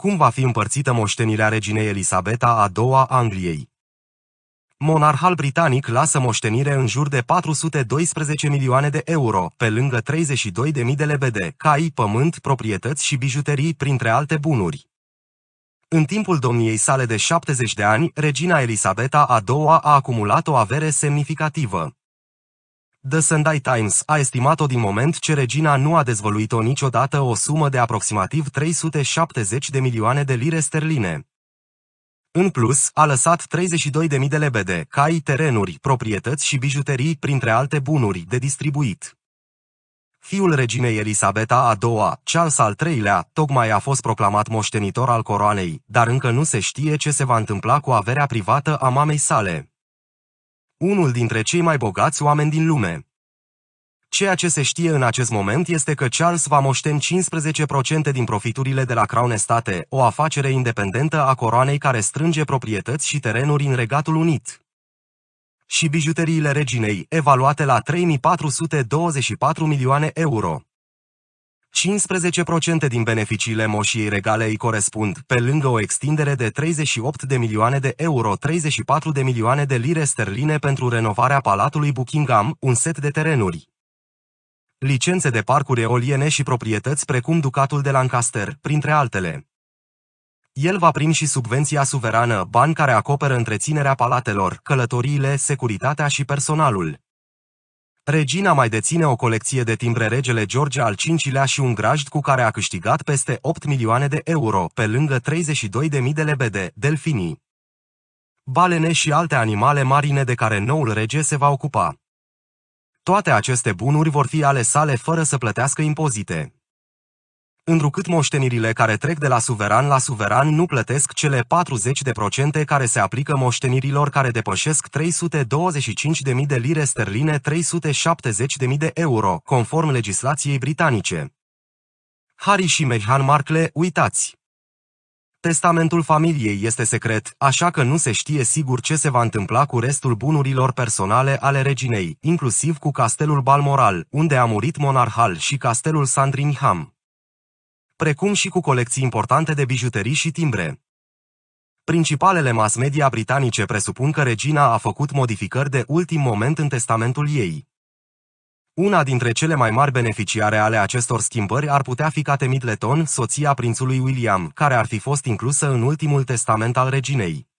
Cum va fi împărțită moștenirea reginei Elisabeta a II-a Angliei? Monarhal britanic lasă moștenire în jur de 412 milioane de euro, pe lângă 32 de mii de lebede, cai, pământ, proprietăți și bijuterii, printre alte bunuri. În timpul domniei sale de 70 de ani, regina Elisabeta a II-a a acumulat o avere semnificativă. The Sunday Times a estimat-o din moment ce regina nu a dezvăluit-o niciodată o sumă de aproximativ 370 de milioane de lire sterline. În plus, a lăsat 32.000 de lebede, cai, terenuri, proprietăți și bijuterii, printre alte bunuri, de distribuit. Fiul reginei Elisabeta a ii Charles al III-lea, tocmai a fost proclamat moștenitor al coroanei, dar încă nu se știe ce se va întâmpla cu averea privată a mamei sale unul dintre cei mai bogați oameni din lume. Ceea ce se știe în acest moment este că Charles va moșteni 15% din profiturile de la Crown Estate, o afacere independentă a coroanei care strânge proprietăți și terenuri în Regatul Unit. Și bijuteriile reginei, evaluate la 3424 milioane euro. 15% din beneficiile moșiei regale îi corespund, pe lângă o extindere de 38 de milioane de euro, 34 de milioane de lire sterline pentru renovarea Palatului Buckingham, un set de terenuri. Licențe de parcuri eoliene și proprietăți precum Ducatul de Lancaster, printre altele. El va primi și subvenția suverană, bani care acoperă întreținerea palatelor, călătoriile, securitatea și personalul. Regina mai deține o colecție de timbre regele George al V-lea și un grajd cu care a câștigat peste 8 milioane de euro, pe lângă 32.000 de lebede, delfini, balene și alte animale marine de care noul rege se va ocupa. Toate aceste bunuri vor fi ale sale fără să plătească impozite întrucât moștenirile care trec de la suveran la suveran nu plătesc cele 40% care se aplică moștenirilor care depășesc 325.000 de lire sterline 370.000 de euro, conform legislației britanice. Harry și Meghan Markle, uitați! Testamentul familiei este secret, așa că nu se știe sigur ce se va întâmpla cu restul bunurilor personale ale reginei, inclusiv cu castelul Balmoral, unde a murit monarhal și castelul Sandringham precum și cu colecții importante de bijuterii și timbre. Principalele mass media britanice presupun că regina a făcut modificări de ultim moment în testamentul ei. Una dintre cele mai mari beneficiare ale acestor schimbări ar putea fi Kate Middleton, soția prințului William, care ar fi fost inclusă în ultimul testament al reginei.